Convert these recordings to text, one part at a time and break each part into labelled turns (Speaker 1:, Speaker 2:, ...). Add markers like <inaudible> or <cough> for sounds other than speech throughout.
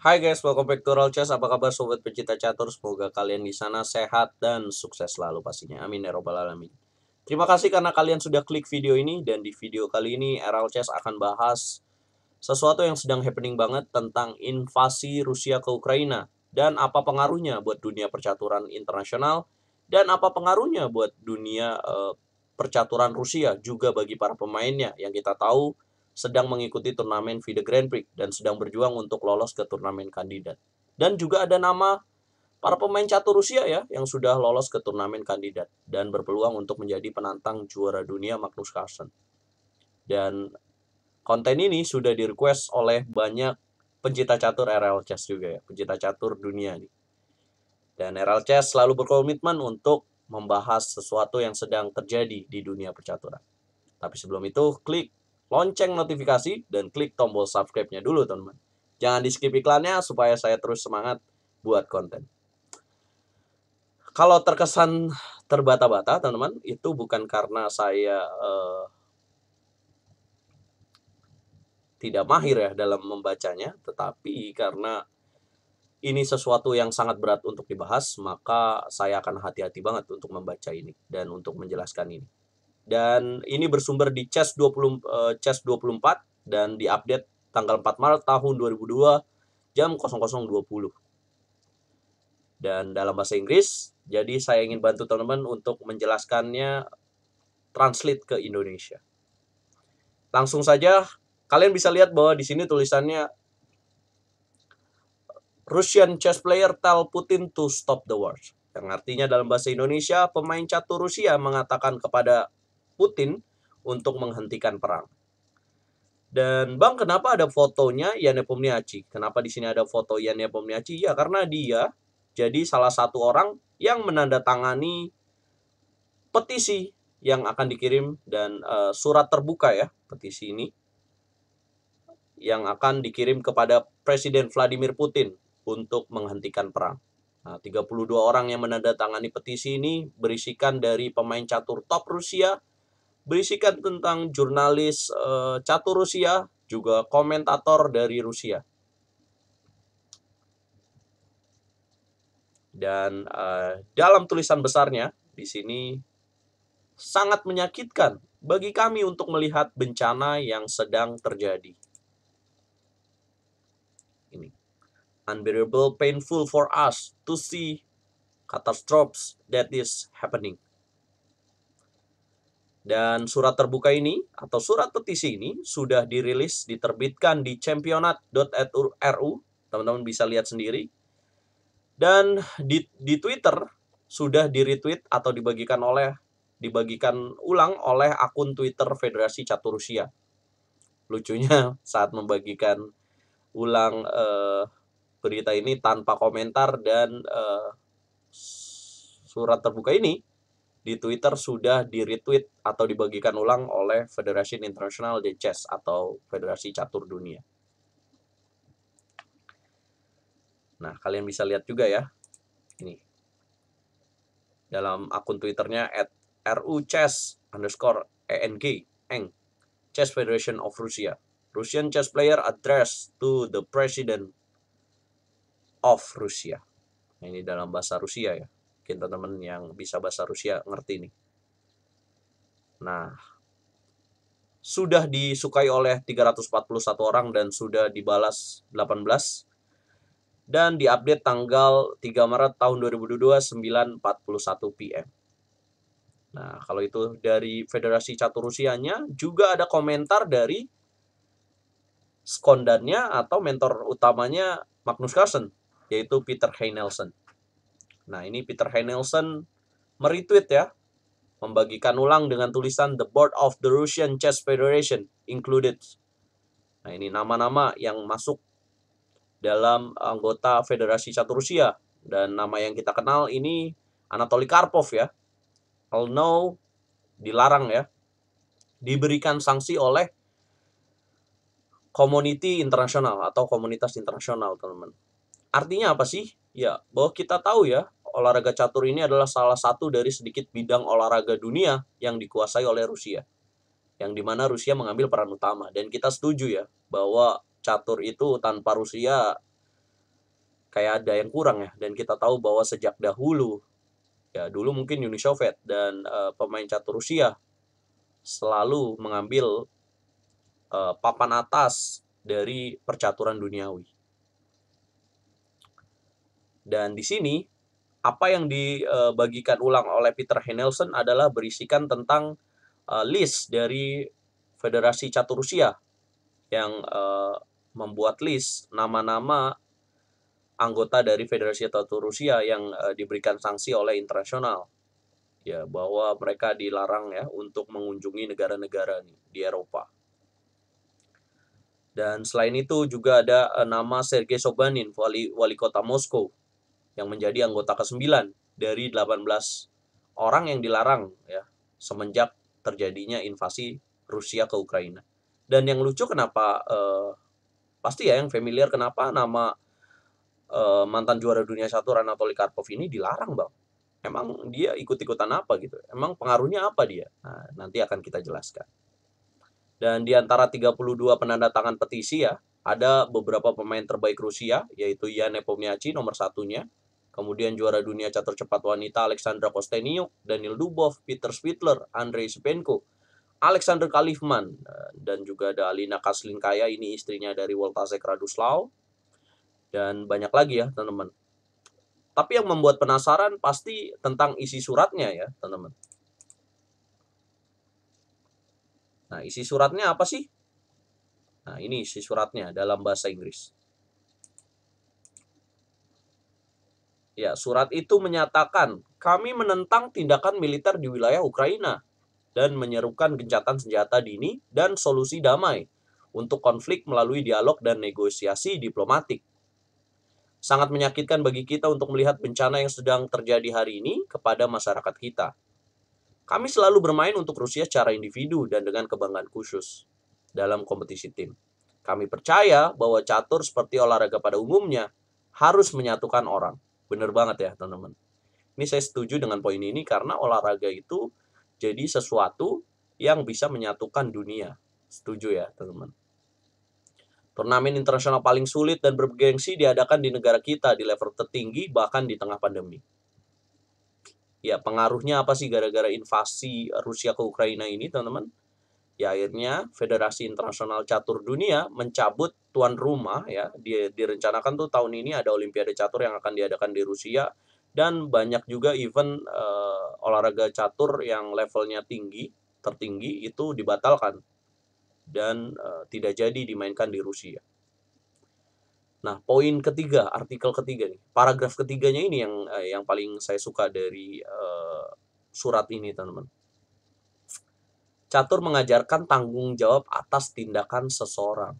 Speaker 1: Hai guys, welcome back to Roll Chess. Apa kabar sobat pecinta catur? Semoga kalian di sana sehat dan sukses selalu pastinya. Amin ya robbal alamin. Terima kasih karena kalian sudah klik video ini dan di video kali ini Ral Chess akan bahas sesuatu yang sedang happening banget tentang invasi Rusia ke Ukraina dan apa pengaruhnya buat dunia percaturan internasional dan apa pengaruhnya buat dunia uh, percaturan Rusia juga bagi para pemainnya yang kita tahu sedang mengikuti turnamen FIDE Grand Prix dan sedang berjuang untuk lolos ke turnamen kandidat. Dan juga ada nama para pemain catur Rusia ya yang sudah lolos ke turnamen kandidat dan berpeluang untuk menjadi penantang juara dunia Magnus Carlsen. Dan konten ini sudah direquest oleh banyak pencinta catur RL Chess juga ya, pencinta catur dunia nih. Dan RL Chess selalu berkomitmen untuk membahas sesuatu yang sedang terjadi di dunia percaturan. Tapi sebelum itu, klik lonceng notifikasi, dan klik tombol subscribe-nya dulu teman-teman. Jangan di skip iklannya supaya saya terus semangat buat konten. Kalau terkesan terbata-bata teman-teman, itu bukan karena saya eh, tidak mahir ya dalam membacanya, tetapi karena ini sesuatu yang sangat berat untuk dibahas, maka saya akan hati-hati banget untuk membaca ini dan untuk menjelaskan ini. Dan ini bersumber di CES 20 uh, 24 dan diupdate tanggal 4 Maret tahun 2002 jam 00.20. Dan dalam bahasa Inggris, jadi saya ingin bantu teman-teman untuk menjelaskannya translate ke Indonesia. Langsung saja kalian bisa lihat bahwa di sini tulisannya Russian chess player tell Putin to stop the wars Yang artinya dalam bahasa Indonesia, pemain catur Rusia mengatakan kepada Putin untuk menghentikan perang. Dan Bang, kenapa ada fotonya Yan Nepomniachtchi? Kenapa di sini ada foto Yan Nepomniachtchi? Ya, karena dia jadi salah satu orang yang menandatangani petisi yang akan dikirim dan uh, surat terbuka ya, petisi ini yang akan dikirim kepada Presiden Vladimir Putin untuk menghentikan perang. Nah, 32 orang yang menandatangani petisi ini berisikan dari pemain catur top Rusia, berisikan tentang jurnalis uh, catur Rusia, juga komentator dari Rusia. Dan uh, dalam tulisan besarnya di sini sangat menyakitkan bagi kami untuk melihat bencana yang sedang terjadi. Ini unbearable painful for us to see catastrophes that is happening. Dan surat terbuka ini atau surat petisi ini sudah dirilis, diterbitkan di championat.ru. Teman-teman bisa lihat sendiri. Dan di, di Twitter sudah di-retweet atau dibagikan oleh dibagikan ulang oleh akun Twitter Federasi Catur Rusia. Lucunya <laughs> saat membagikan ulang eh, berita ini tanpa komentar dan eh, surat terbuka ini di Twitter sudah di-retweet atau dibagikan ulang oleh Federation International de Chess atau Federasi Catur Dunia. Nah, kalian bisa lihat juga ya. Ini. Dalam akun Twitternya at ruchess underscore ENG, ENG, Chess Federation of Russia. Russian chess player address to the president of Russia. Nah, ini dalam bahasa Rusia ya mungkin teman-teman yang bisa bahasa Rusia ngerti nih. Nah, sudah disukai oleh 341 orang dan sudah dibalas 18 dan diupdate tanggal 3 Maret tahun 2022 9.41 PM. Nah, kalau itu dari Federasi Catur Rusianya juga ada komentar dari skondannya atau mentor utamanya Magnus Carlsen yaitu Peter Nelson. Nah, ini Peter Hanelson meretweet ya, membagikan ulang dengan tulisan The Board of the Russian Chess Federation included. Nah, ini nama-nama yang masuk dalam anggota Federasi Catur Rusia dan nama yang kita kenal ini Anatoly Karpov ya. no dilarang ya. Diberikan sanksi oleh community internasional atau komunitas internasional, teman-teman. Artinya apa sih? Ya, bahwa kita tahu ya olahraga catur ini adalah salah satu dari sedikit bidang olahraga dunia yang dikuasai oleh Rusia. Yang dimana Rusia mengambil peran utama. Dan kita setuju ya bahwa catur itu tanpa Rusia kayak ada yang kurang ya. Dan kita tahu bahwa sejak dahulu, ya dulu mungkin Uni Soviet dan uh, pemain catur Rusia selalu mengambil uh, papan atas dari percaturan duniawi. Dan di sini apa yang dibagikan eh, ulang oleh Peter Henelson adalah berisikan tentang eh, list dari Federasi Catur Rusia yang eh, membuat list nama-nama anggota dari Federasi Catur Rusia yang diberikan sanksi oleh internasional. Ya, bahwa mereka dilarang ya untuk mengunjungi negara-negara di Eropa. Dan selain itu juga ada nama Sergei Sobanin, wali wali kota Moskow yang menjadi anggota ke-9 dari 18 orang yang dilarang ya semenjak terjadinya invasi Rusia ke Ukraina. Dan yang lucu kenapa eh, pasti ya yang familiar kenapa nama eh, mantan juara dunia satu Ranatoly Karpov ini dilarang, Bang. Emang dia ikut-ikutan apa gitu? Emang pengaruhnya apa dia? Nah, nanti akan kita jelaskan. Dan di antara 32 penanda tangan petisi ya, ada beberapa pemain terbaik Rusia, yaitu Yan Nepomniachtchi nomor satunya, kemudian juara dunia catur cepat wanita Alexandra Kosteniuk, Daniel Dubov, Peter Spittler, Andrei Spenko, Alexander Kalifman, eh, dan juga ada Alina Kaslinkaya, ini istrinya dari Woltasek Raduslau, dan banyak lagi ya teman-teman. Tapi yang membuat penasaran pasti tentang isi suratnya ya teman-teman. Nah isi suratnya apa sih? Nah, ini isi suratnya dalam bahasa Inggris. Ya, surat itu menyatakan, kami menentang tindakan militer di wilayah Ukraina dan menyerukan gencatan senjata dini dan solusi damai untuk konflik melalui dialog dan negosiasi diplomatik. Sangat menyakitkan bagi kita untuk melihat bencana yang sedang terjadi hari ini kepada masyarakat kita. Kami selalu bermain untuk Rusia secara individu dan dengan kebanggaan khusus dalam kompetisi tim. Kami percaya bahwa catur seperti olahraga pada umumnya harus menyatukan orang. Bener banget ya teman-teman. Ini saya setuju dengan poin ini karena olahraga itu jadi sesuatu yang bisa menyatukan dunia. Setuju ya teman-teman. Turnamen internasional paling sulit dan bergengsi diadakan di negara kita di level tertinggi bahkan di tengah pandemi. Ya pengaruhnya apa sih gara-gara invasi Rusia ke Ukraina ini teman-teman? ya akhirnya Federasi Internasional Catur Dunia mencabut tuan rumah ya di, direncanakan tuh tahun ini ada Olimpiade Catur yang akan diadakan di Rusia dan banyak juga event uh, olahraga catur yang levelnya tinggi tertinggi itu dibatalkan dan uh, tidak jadi dimainkan di Rusia. Nah, poin ketiga, artikel ketiga nih, paragraf ketiganya ini yang uh, yang paling saya suka dari surat ini, teman-teman Catur mengajarkan tanggung jawab atas tindakan seseorang.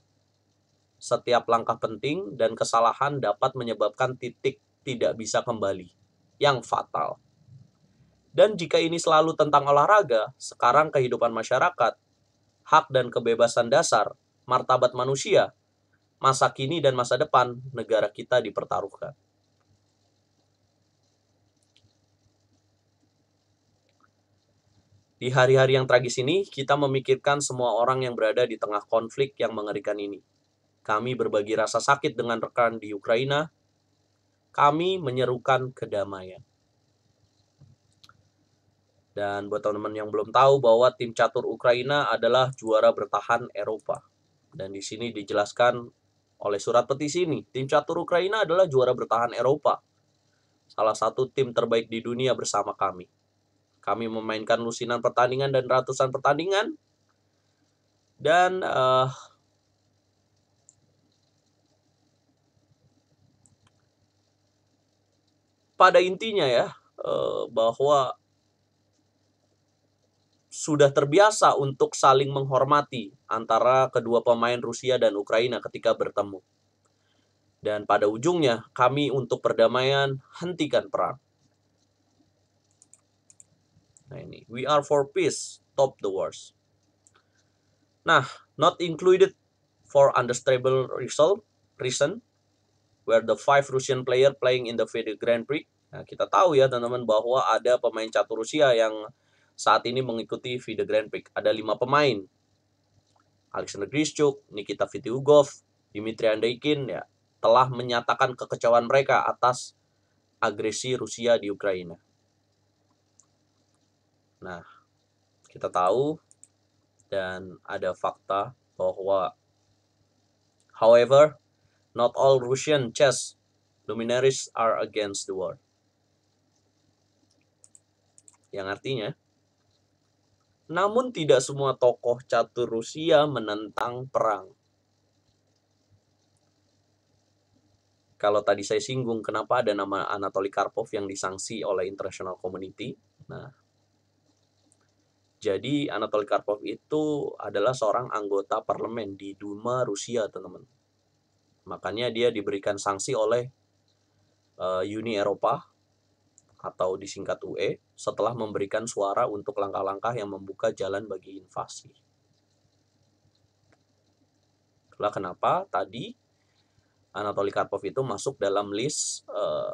Speaker 1: Setiap langkah penting dan kesalahan dapat menyebabkan titik tidak bisa kembali, yang fatal. Dan jika ini selalu tentang olahraga, sekarang kehidupan masyarakat, hak dan kebebasan dasar, martabat manusia, masa kini dan masa depan negara kita dipertaruhkan. Di hari-hari yang tragis ini, kita memikirkan semua orang yang berada di tengah konflik yang mengerikan ini. Kami berbagi rasa sakit dengan rekan di Ukraina. Kami menyerukan kedamaian. Dan buat teman-teman yang belum tahu bahwa tim catur Ukraina adalah juara bertahan Eropa. Dan di sini dijelaskan oleh surat petisi ini, tim catur Ukraina adalah juara bertahan Eropa. Salah satu tim terbaik di dunia bersama kami. Kami memainkan lusinan pertandingan dan ratusan pertandingan. Dan uh, pada intinya ya uh, bahwa sudah terbiasa untuk saling menghormati antara kedua pemain Rusia dan Ukraina ketika bertemu. Dan pada ujungnya, kami untuk perdamaian hentikan perang. Nah ini, we are for peace, top the wars. Nah, not included for understandable result, reason, where the five Russian player playing in the video Grand Prix. Nah, kita tahu ya teman-teman bahwa ada pemain catur Rusia yang saat ini mengikuti FIDE Grand Prix. Ada lima pemain. Alexander Grischuk, Nikita Vityugov, Dmitry Andeikin ya telah menyatakan kekecewaan mereka atas agresi Rusia di Ukraina. Nah, kita tahu dan ada fakta bahwa however, not all Russian chess luminaries are against the war. Yang artinya, namun tidak semua tokoh catur Rusia menentang perang. Kalau tadi saya singgung kenapa ada nama Anatoly Karpov yang disanksi oleh international community. Nah, jadi Anatoly Karpov itu adalah seorang anggota parlemen di Duma Rusia, teman-teman. Makanya dia diberikan sanksi oleh eh, Uni Eropa atau disingkat UE setelah memberikan suara untuk langkah-langkah yang membuka jalan bagi invasi. Itulah kenapa tadi Anatoly Karpov itu masuk dalam list uh,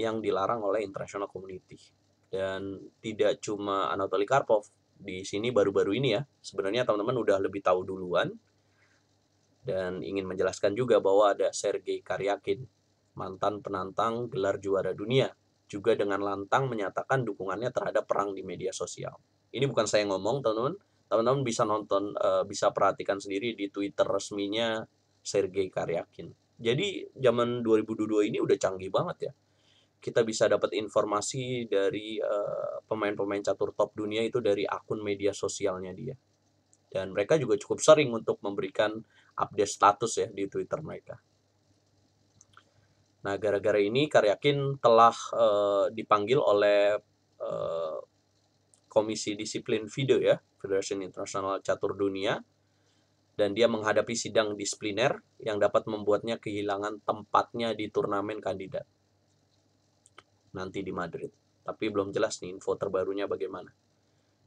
Speaker 1: yang dilarang oleh International Community dan tidak cuma Anatoly Karpov di sini baru-baru ini ya sebenarnya teman-teman udah lebih tahu duluan dan ingin menjelaskan juga bahwa ada Sergei Karyakin mantan penantang gelar juara dunia juga dengan lantang menyatakan dukungannya terhadap perang di media sosial ini bukan saya ngomong teman-teman teman-teman bisa nonton eh, bisa perhatikan sendiri di Twitter resminya Sergei Karyakin jadi zaman 2022 ini udah canggih banget ya kita bisa dapat informasi dari eh, pemain-pemain uh, catur top dunia itu dari akun media sosialnya dia. Dan mereka juga cukup sering untuk memberikan update status ya di Twitter mereka. Nah, gara-gara ini Karyakin telah uh, dipanggil oleh uh, Komisi Disiplin Video ya, Federation Internasional Catur Dunia. Dan dia menghadapi sidang disipliner yang dapat membuatnya kehilangan tempatnya di turnamen kandidat nanti di Madrid. Tapi belum jelas nih info terbarunya bagaimana.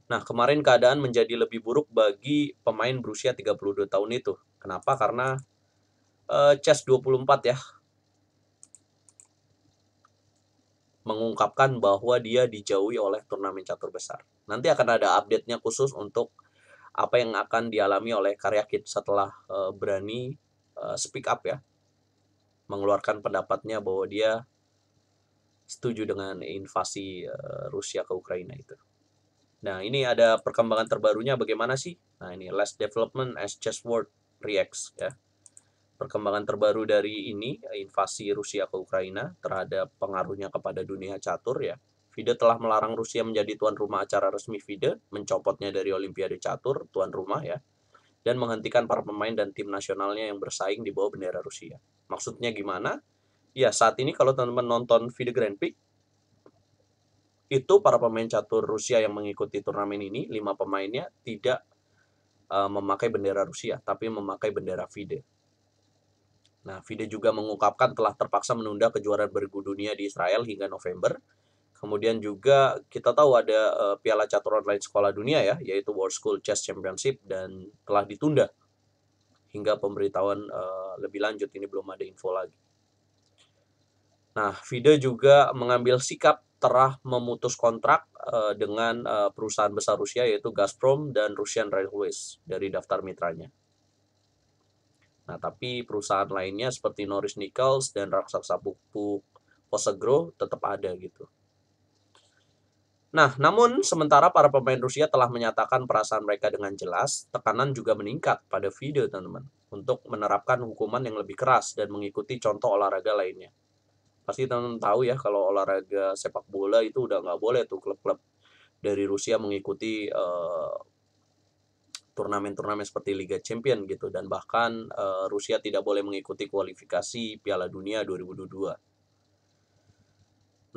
Speaker 1: Nah, kemarin keadaan menjadi lebih buruk bagi pemain berusia 32 tahun itu. Kenapa? Karena uh, CES 24 ya mengungkapkan bahwa dia dijauhi oleh turnamen catur besar. Nanti akan ada update-nya khusus untuk apa yang akan dialami oleh karya kit setelah uh, berani uh, speak up ya. Mengeluarkan pendapatnya bahwa dia setuju dengan invasi uh, Rusia ke Ukraina itu. Nah, ini ada perkembangan terbarunya bagaimana sih? Nah, ini last development as chess world reacts ya. Perkembangan terbaru dari ini invasi Rusia ke Ukraina terhadap pengaruhnya kepada dunia catur ya. FIDE telah melarang Rusia menjadi tuan rumah acara resmi FIDE, mencopotnya dari Olimpiade Catur, tuan rumah ya, dan menghentikan para pemain dan tim nasionalnya yang bersaing di bawah bendera Rusia. Maksudnya gimana? ya saat ini kalau teman-teman nonton video Grand Prix itu para pemain catur Rusia yang mengikuti turnamen ini lima pemainnya tidak uh, memakai bendera Rusia tapi memakai bendera FIDE. Nah, FIDE juga mengungkapkan telah terpaksa menunda kejuaraan bergu dunia di Israel hingga November. Kemudian juga kita tahu ada uh, Piala Catur Online Sekolah Dunia ya, yaitu World School Chess Championship dan telah ditunda hingga pemberitahuan uh, lebih lanjut ini belum ada info lagi. Nah, Vida juga mengambil sikap terah memutus kontrak uh, dengan uh, perusahaan besar Rusia yaitu Gazprom dan Russian Railways dari daftar mitranya. Nah, tapi perusahaan lainnya seperti Norris Nichols dan raksasa pupuk Posegro tetap ada gitu. Nah, namun sementara para pemain Rusia telah menyatakan perasaan mereka dengan jelas, tekanan juga meningkat pada video teman-teman untuk menerapkan hukuman yang lebih keras dan mengikuti contoh olahraga lainnya pasti teman-teman tahu ya kalau olahraga sepak bola itu udah nggak boleh tuh klub-klub dari Rusia mengikuti eh, turnamen-turnamen uh, seperti Liga Champion gitu dan bahkan uh, Rusia tidak boleh mengikuti kualifikasi Piala Dunia 2022.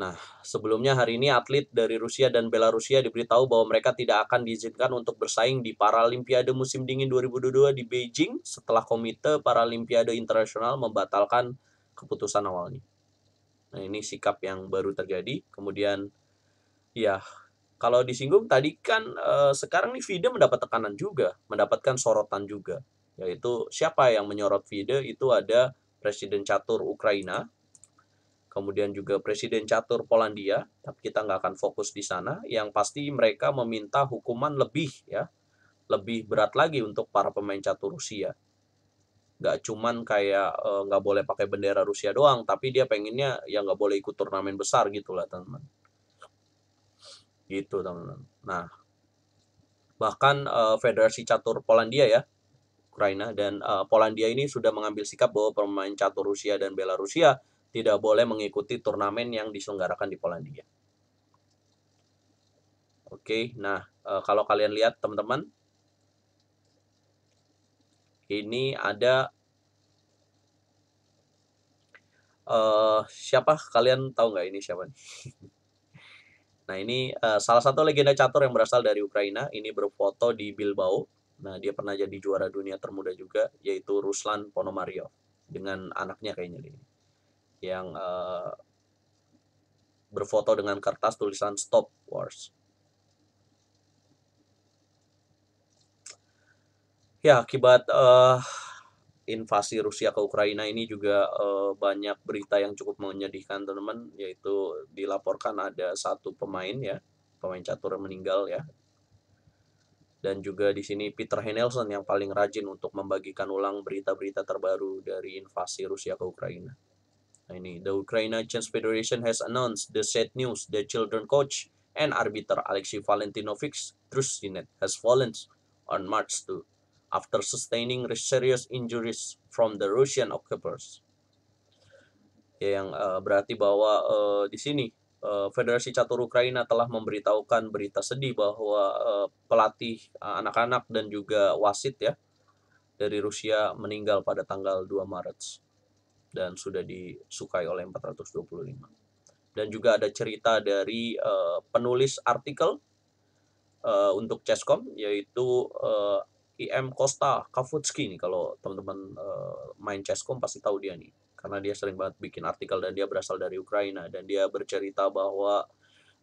Speaker 1: Nah, sebelumnya hari ini atlet dari Rusia dan Belarusia diberitahu bahwa mereka tidak akan diizinkan untuk bersaing di Paralimpiade musim dingin 2022 di Beijing setelah Komite Paralimpiade Internasional membatalkan keputusan awalnya. Nah, ini sikap yang baru terjadi. Kemudian ya kalau disinggung tadi kan eh, sekarang nih Fide mendapat tekanan juga, mendapatkan sorotan juga, yaitu siapa yang menyorot Fide itu ada Presiden Catur Ukraina, kemudian juga Presiden Catur Polandia, tapi kita nggak akan fokus di sana. Yang pasti mereka meminta hukuman lebih ya, lebih berat lagi untuk para pemain catur Rusia nggak cuman kayak uh, boleh pakai bendera Rusia doang tapi dia pengennya ya nggak boleh ikut turnamen besar gitu lah teman-teman gitu teman-teman nah bahkan uh, Federasi Catur Polandia ya Ukraina dan uh, Polandia ini sudah mengambil sikap bahwa pemain catur Rusia dan Belarusia tidak boleh mengikuti turnamen yang diselenggarakan di Polandia. Oke, nah kalau kalian lihat teman-teman, ini ada uh, siapa kalian tahu nggak ini siapa? <laughs> nah ini uh, salah satu legenda catur yang berasal dari Ukraina. Ini berfoto di Bilbao. Nah dia pernah jadi juara dunia termuda juga, yaitu Ruslan Ponomario dengan anaknya kayaknya ini yang uh, berfoto dengan kertas tulisan Stop Wars. Ya, akibat uh, invasi Rusia ke Ukraina ini juga uh, banyak berita yang cukup menyedihkan, teman-teman, yaitu dilaporkan ada satu pemain ya, pemain catur meninggal ya. Dan juga di sini Peter Henelson yang paling rajin untuk membagikan ulang berita-berita terbaru dari invasi Rusia ke Ukraina. Nah, ini the Ukraine Chess Federation has announced the sad news the children coach and arbiter Alexei Valentinovich Trusinet has fallen on March 2 after sustaining serious injuries from the Russian occupiers. Yang uh, berarti bahwa uh, di sini uh, Federasi Catur Ukraina telah memberitahukan berita sedih bahwa uh, pelatih anak-anak uh, dan juga wasit ya dari Rusia meninggal pada tanggal 2 Maret dan sudah disukai oleh 425. Dan juga ada cerita dari uh, penulis artikel uh, untuk Chesscom yaitu uh, IM Costa Kavutski nih kalau teman-teman uh, main chesscom pasti tahu dia nih karena dia sering banget bikin artikel dan dia berasal dari Ukraina dan dia bercerita bahwa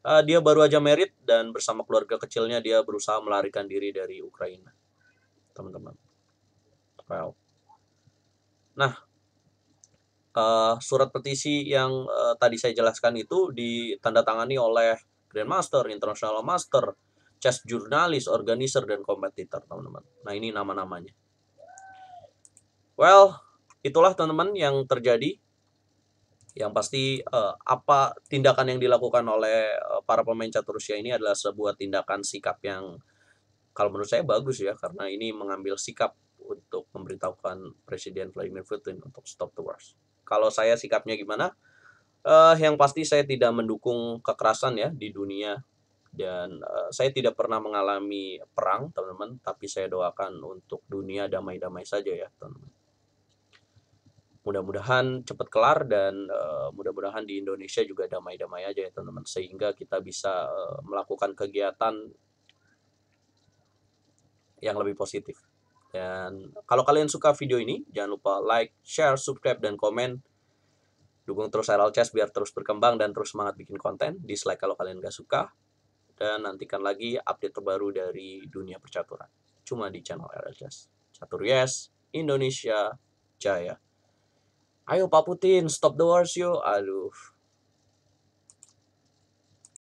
Speaker 1: uh, dia baru aja merit dan bersama keluarga kecilnya dia berusaha melarikan diri dari Ukraina teman-teman wow nah Uh, surat petisi yang uh, tadi saya jelaskan itu ditandatangani oleh Grandmaster, International Master, chess jurnalis, organizer, dan kompetitor, teman-teman. Nah, ini nama-namanya. Well, itulah teman-teman yang terjadi. Yang pasti uh, apa tindakan yang dilakukan oleh eh, para pemain catur Rusia ini adalah sebuah tindakan sikap yang kalau menurut saya bagus ya karena ini mengambil sikap untuk memberitahukan Presiden Vladimir Putin untuk stop the wars. Kalau saya sikapnya gimana? Uh, yang pasti saya tidak mendukung kekerasan ya di dunia dan uh, saya tidak pernah mengalami perang teman-teman tapi saya doakan untuk dunia damai-damai saja ya teman-teman mudah-mudahan cepat kelar dan uh, mudah-mudahan di Indonesia juga damai-damai aja ya teman-teman sehingga kita bisa uh, melakukan kegiatan yang lebih positif dan kalau kalian suka video ini jangan lupa like share subscribe dan komen Dukung terus RL Chess biar terus berkembang dan terus semangat bikin konten. Dislike kalau kalian gak suka dan nantikan lagi update terbaru dari dunia percaturan. Cuma di channel RLCS. Catur Yes, Indonesia Jaya. Ayo Pak Putin, stop the wars yuk. Aduh.